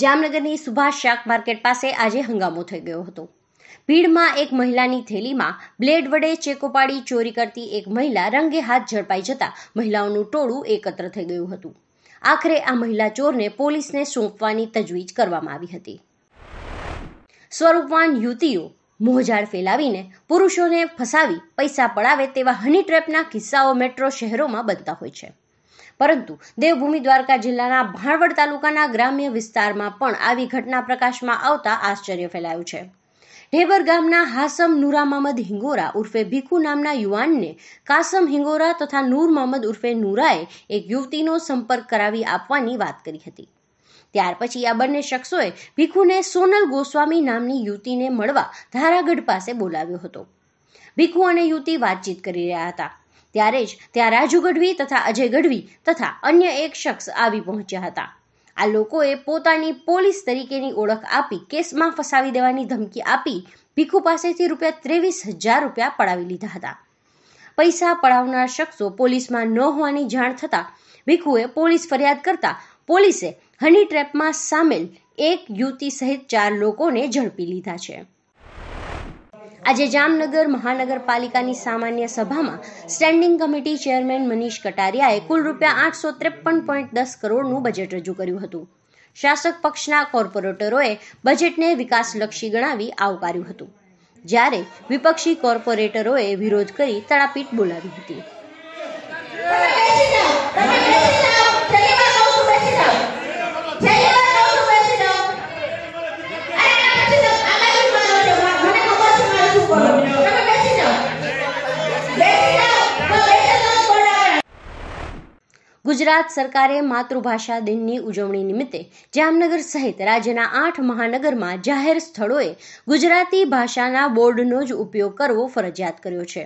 જામનગરની સુભાષ શાક માર્કેટ પાસે આજે હંગામો થઈ ગયો હતો ભીડમાં એક મહિલાની થેલીમાં બ્લેડ વડે ચેકો પાડી ચોરી કરતી એક મહિલા રંગે હાથ ઝડપાઈ જતા મહિલાઓનું ટોળું એકત્ર થઈ ગયું હતું આખરે આ મહિલા ચોરને પોલીસને સોંપવાની તજવીજ કરવામાં આવી હતી સ્વરૂપવાન યુવતીઓ મોહજાળ ફેલાવીને પુરુષોને ફસાવી પૈસા પડાવે તેવા હની ટ્રેપના કિસ્સાઓ મેટ્રો શહેરોમાં બનતા હોય છે પરંતુ દેવભૂમિ દ્વારકા જિલ્લાના ભાણવડ તાલુકાના ગ્રામ્ય વિસ્તારમાં પણ આવી ઘટના પ્રકાશમાં આવતા આશ્ચર્ય ફેલાયું છે ઢેબર ગામના હાસમ નુરા મહમદ હિંગોરા ઉર્ફે ભીખુ નામના યુવાનને કાસમ હિંગોરા તથા નૂર મહમદ ઉર્ફે નુરાએ એક યુવતીનો સંપર્ક કરાવી આપવાની વાત કરી હતી ત્યાર પછી આ બંને શખ્સોએ ભીખુને સોનલ ગોસ્વામી નામની યુવતીને મળવા ધારાગઢ પાસે બોલાવ્યો હતો ભીખુ અને યુવતી વાતચીત કરી રહ્યા હતા ત્યારે જ ત્યાં રાજુ ગઢવી તથા અજય ગઢવી તથા અન્ય એક શખ્સ આવી પહોંચ્યા હતા આ લોકોએ પોતાની પોલીસ તરીકેની ઓળખ આપી કેસમાં ફસાવી દેવાની ધમકી આપી ભીખુ પાસેથી રૂપિયા ત્રેવીસ હજાર રૂપિયા પડાવી લીધા હતા પૈસા પડાવનાર શખ્સો પોલીસમાં ન હોવાની જાણ થતાં ભીખુએ પોલીસ ફરિયાદ કરતા પોલીસે હની ટ્રેપમાં સામેલ એક યુવતી સહિત ચાર લોકોને ઝડપી લીધા છે આજે જામનગર મહાનગરપાલિકાની સામાન્ય સભામાં સ્ટેન્ડિંગ કમિટી ચેરમેન મનીષ કટારિયાએ કુલ રૂપિયા આઠસો ત્રેપન પોઈન્ટ દસ કરોડનું બજેટ રજૂ કર્યું હતું શાસક પક્ષના કોર્પોરેટરોએ બજેટને વિકાસલક્ષી ગણાવી આવકાર્યું હતું જ્યારે વિપક્ષી કોર્પોરેટરોએ વિરોધ કરી તડાપીટ બોલાવી હતી ગુજરાત સરકારે માતૃભાષા દિનની ઉજવણી નિમિત્તે જામનગર સહિત રાજ્યના આઠ મહાનગરમાં જાહેર સ્થળોએ ગુજરાતી ભાષાના બોર્ડનો જ ઉપયોગ કરવો ફરજિયાત કર્યો છે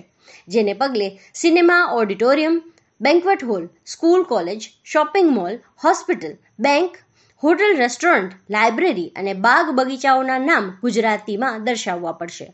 જેને પગલે cinema auditorium banquet hall school college shopping mall hospital bank hotel restaurant library અને બાગ બગીચાઓના નામ ગુજરાતીમાં દર્શાવવા પડશે